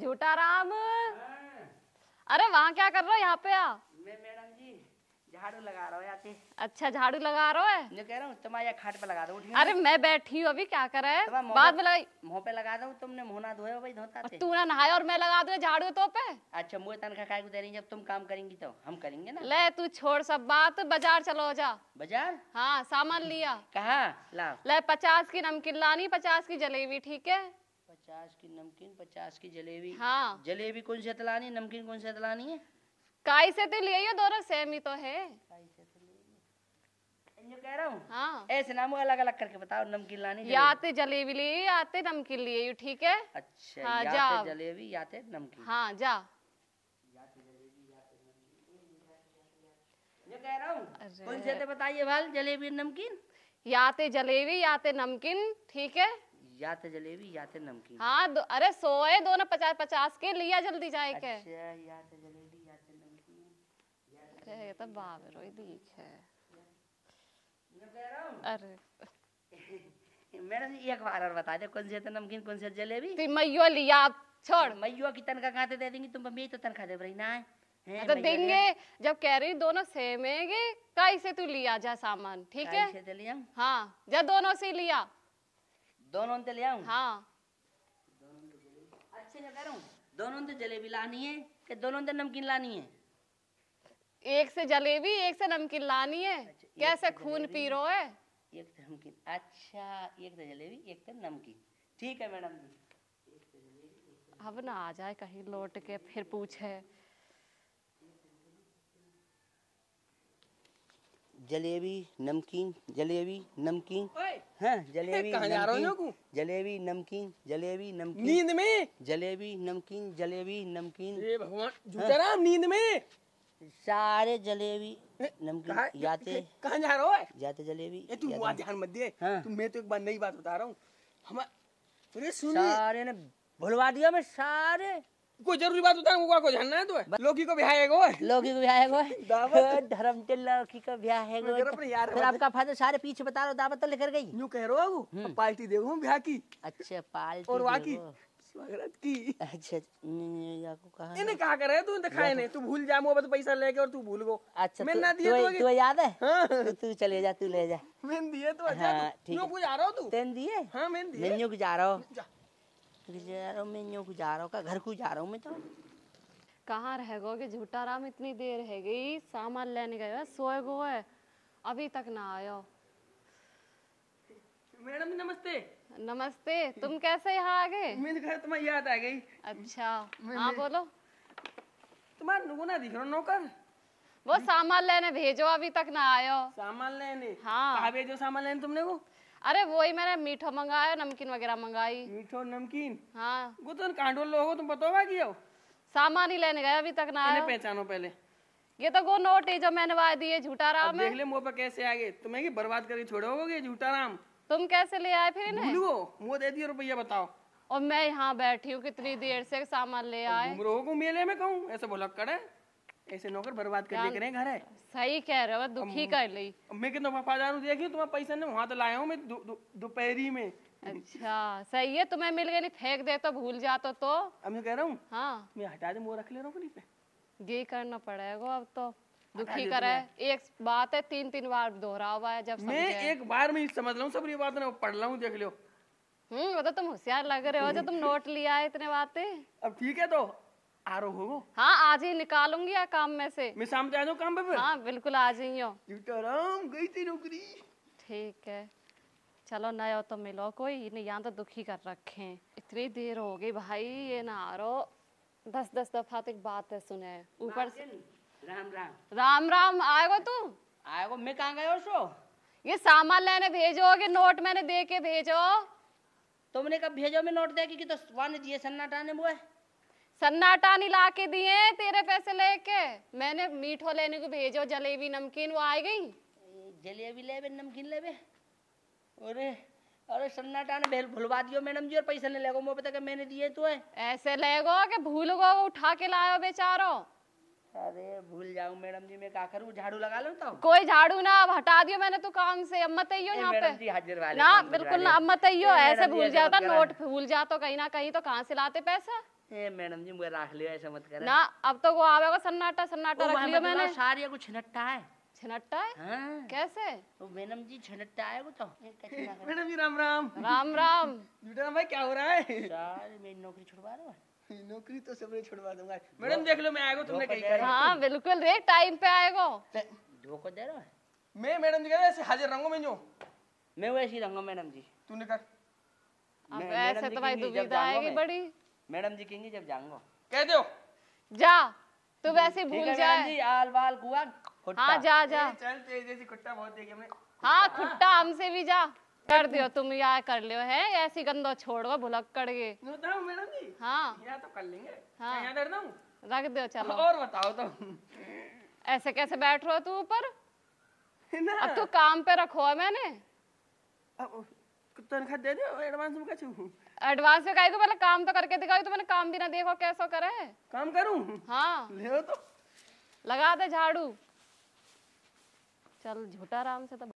झूठा राम हाँ। अरे वहाँ क्या कर रहे हो यहाँ पे आ मैं मैडम जी झाड़ू लगा रहा हूँ अच्छा झाड़ू लगा रहा है मैं कह रहा हूँ तुम्हारे खाट पे लगा दो अरे मैं बैठी हूँ अभी क्या कर तो बाद में लगाई मुँह पे लगा दो तुमने मुँह ना धोया भाई धोता तू ना नहाया और मैं लगा दू झाड़ू तो पे अच्छा मुझे तनखा काय दे रही जब तुम काम करेंगी तो हम करेंगे ना ले तू छोड़ सब बात बाजार चलो जा बाजार हाँ सामान लिया कहा ला ले पचास की नमकीन लानी पचास की जलेबी ठीक है पचास की नमकीन पचास की जलेबी हाँ जलेबी कौन सी तलानी नमकीन कौन से तलानी है काई से तो लिया दोनों सेम ही तो है काई तो कह रहा हूँ हाँ। ऐसे नाम अलग अलग करके बताओ नमकीन लानी याते जलेबी तो लिए आते तो नमकीन लिए ठीक है अच्छा हाँ, जा जलेबी याते नमकीन हाँ जा जो कह रहा हूँ कौन से बताइए भाई जलेबी नमकीन याते जलेबी याते नमकीन ठीक है या तो जलेबी या तो नमकीन हाँ दो, अरे सोए दोनों पचास पचास के लिया जल्दी जाए के अच्छा, या तो जलेबी या तो नमकीन तो अरे तो बाप रोई है अरे मैडम और बता दे कौन से तो नमकीन कौन से जलेबी मैयो लिया छोड़ तो मैयो की तनखा कहाँ से दे देंगी तुम मेरी तो तनखा दे रही ना तो देंगे जब कह रही दोनों सेमेंगे कई से तू लिया जा सामान ठीक है तो हाँ जा दोनों से लिया दोनों तो ले आऊं हाँ अच्छे से करूं दोनों तो जलेबी लानी है कि दोनों तो नमकीन लानी है एक से जलेबी एक से नमकीन लानी है अच्छा, कैसे खून पी रो है एक से नमकीन अच्छा एक से जलेबी एक से नमकीन ठीक है मैडम जी अब ना आ जाए कहीं लौट के फिर पूछे जलेबी नमकीन जलेबी नमकीन हैं जलेबी कहाँ जलेबी नमकीन जलेबी नमकीन नींद में जलेबी नमकीन जलेबी नमकीन भगवान हाँ। नींद में सारे जलेबी नमकीन जाते कहाँ जा रहा है जाते जलेबी तू ध्यान मत दे हाँ। तुम मैं तो एक बार नई बात बता रहा हूँ हमारे सारे ने भुलवा दिया मैं सारे कोई जरूरी बात बताए मुआ को जानना है तो है लोकी को ब्याह है लोकी को ब्याह है दावत धर्म के लड़की का ब्याह है फिर आपका फादर सारे पीछे बता रहा दावत तो लेकर गई यूं कह रहा हूं हम्म। पार्टी दे ब्याह की अच्छा पार्टी और वहाँ की स्वागत की अच्छा या को कहा इन्हें कहा करे तू दिखाए नहीं तू भूल जा मोहब्बत पैसा लेके और तू भूल गो अच्छा मैं तो ना दिए तो तू तो याद है हाँ। तो तू चले जा तू ले जा मैं दिए तो अच्छा क्यों पूछ आ रहा हूं तू तेन दिए हां मैं दिए मैं यूं जा रहा हूं गुजारो में गुजारो का घर गुजारो में तो कहाँ रह गोगे झूठा राम इतनी देर है गई सामान लेने गए सोए गो है अभी तक ना आयो मैडम नमस्ते नमस्ते तुम कैसे यहाँ आ गए मेरे घर तुम्हारी याद आ गई अच्छा हाँ बोलो तुम्हारा नुको ना दिख रहा नौकर वो सामान लेने भेजो अभी तक ना आयो सामान लेने हाँ भेजो सामान लेने तुमने वो अरे वही मैंने मीठो मंगाया नमकीन वगैरह मंगाई मीठो नमकीन हाँ गुतन कांडोल लोगो तुम बताओ बाकी हो सामान ही लेने गया अभी तक ना आया पहचानो पहले ये तो गो नोट है जो मैंने वाय दिए झूठा राम देख ले मुंह पर कैसे आ गए तुम्हें की बर्बाद करके छोड़ोगे झूठा राम तुम कैसे ले आए फिर इन्हें मुंह दे दिए रुपया बताओ और मैं यहाँ बैठी हूँ कितनी देर से सामान ले आए मेले में कहूँ ऐसे बोला करे ऐसे नौकर बर्बाद कर लेकर घर है सही कह रहे हो दुखी कर ली मैं कितना वफादार हूँ देखी तुम्हारा पैसा नहीं वहाँ तो लाया हूँ मैं दोपहरी में अच्छा सही है तुम्हें मिल गई फेंक दे तो भूल जा तो अब मैं कह रहा हूँ हाँ मैं हटा दे वो रख ले रहा हूँ ये करना पड़ेगा अब तो दुखी करे एक बात है तीन तीन बार दोहरा हुआ है जब मैं एक बार में समझ लू सब ये बात ना पढ़ लू देख लो हम्म तो तुम होशियार लग रहे हो जब तुम नोट लिया है इतने बातें अब ठीक है तो आरोह हो हाँ आज ही निकालूंगी या काम में से मैं शाम जा काम पे हाँ बिल्कुल आज ही हो तो आराम गई थी नौकरी ठीक है चलो न हो तो मिलो कोई नहीं यहाँ तो दुखी कर रखे हैं इतनी देर हो गई भाई ये ना आरो दस दस दफा तक तो बात है सुने ऊपर से राम राम राम राम आएगा तू आएगा मैं कहाँ गए सो ये सामान लेने भेजो भेजोगे नोट मैंने दे के भेजो तुमने कब भेजो मैं नोट दे की तो वन जी सन्नाटा ने बोए सन्नाटा नहीं ला के दिए तेरे पैसे लेके मैंने मीठो लेने को भेजो जलेबी नमकीन वो आ गई जलेबी लेबे नमकीन लेबे अरे अरे सन्नाटा ने बेल भुलवा दियो मैडम जी और पैसे ले लेगो मोह पता तो मैंने दिए तो है ऐसे लेगो के भूल गो उठा के लाओ बेचारो अरे भूल जाऊं मैडम जी मैं क्या करूं झाड़ू लगा लूं तो कोई झाड़ू ना अब हटा दियो मैंने तो काम से अब मत आइयो यहाँ पे ना बिल्कुल ना अब मत आइयो ऐसे भूल जाता नोट भूल जाता कहीं ना कहीं तो कहाँ से लाते पैसा मैडम जी मुझे राख लिया ऐसा मत करो ना अब तो वो आवेगा सन्नाटा सन्नाटा रख लिया मतलब मैंने सारे को छिनट्टा है छिनट्टा है हाँ। कैसे वो मैडम जी छिनट्टा है वो तो मैडम जी राम राम राम राम बेटा भाई क्या हो रहा है यार मेरी नौकरी छुड़वा रहे हो नौकरी तो सबने छुड़वा दूंगा मैडम देख लो मैं आएगा तुमने कही हाँ बिल्कुल रे टाइम पे आएगा धोखो दे रहा है मैं मैडम जी कह रहे ऐसे हाजिर रहूंगा मैं जो मैं वैसे ही रहूंगा मैडम जी तूने कर अब ऐसे तो भाई दुविधा आएगी बड़ी मैडम जी कहेंगे जब जाऊंगा कह दो जा तू वैसे भूल जाए जी आल बाल कुआ हाँ जा जा चल जैसी खुट्टा बहुत देखे हमने हाँ खुट्टा हमसे भी जा कर दियो तुम यहाँ कर लियो है ऐसी गंदो छोड़ो भुलक कर के मैडम जी हाँ या तो कर लेंगे हाँ यहाँ कर दूँ रख दियो चलो और बताओ तो ऐसे कैसे बैठ रहा तू ऊपर अब तो काम पे रखो है मैंने तनखा दे दे एडवांस में कछु एडवांस में काई को पहले काम तो करके दिखाओ तो मैंने काम भी ना देखो कैसा करे काम करूं हां ले तो लगा दे झाड़ू चल झूठा आराम से तो